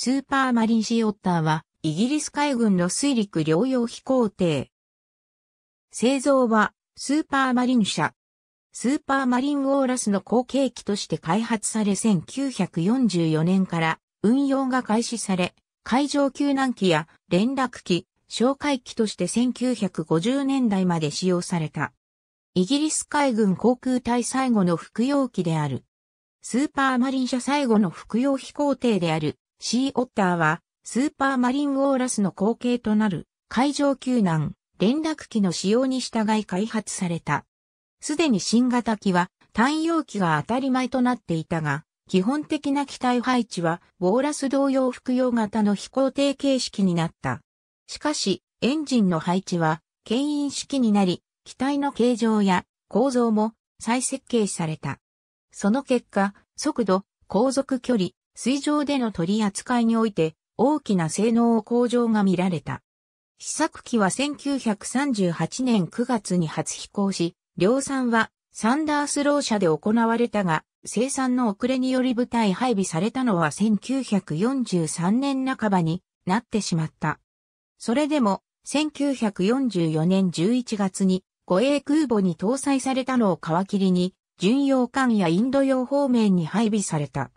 スーパーマリンシーオッターは、イギリス海軍の水陸両用飛行艇。製造は、スーパーマリン社。スーパーマリンウォーラスの後継機として開発され1944年から運用が開始され、海上救難機や連絡機、哨戒機として1950年代まで使用された。イギリス海軍航空隊最後の服用機である。スーパーマリン社最後の服用飛行艇であるシーオッターは、スーパーマリンウォーラスの後継となる、海上救難、連絡機の使用に従い開発された。すでに新型機は、単容機が当たり前となっていたが、基本的な機体配置は、ウォーラス同様服用型の飛行艇形式になった。しかし、エンジンの配置は、牽引式になり、機体の形状や構造も再設計された。その結果、速度、航続距離、水上での取り扱いにおいて大きな性能向上が見られた。試作機は1938年9月に初飛行し、量産はサンダースロー社で行われたが、生産の遅れにより部隊配備されたのは1943年半ばになってしまった。それでも、1944年11月に護衛空母に搭載されたのを皮切りに、巡洋艦やインド洋方面に配備された。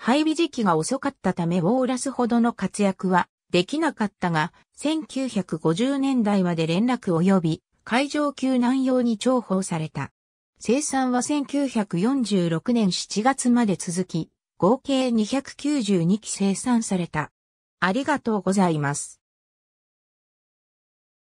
配備時期が遅かったためウォーラスほどの活躍はできなかったが、1950年代まで連絡及び、海上救難用に重宝された。生産は1946年7月まで続き、合計292機生産された。ありがとうございます。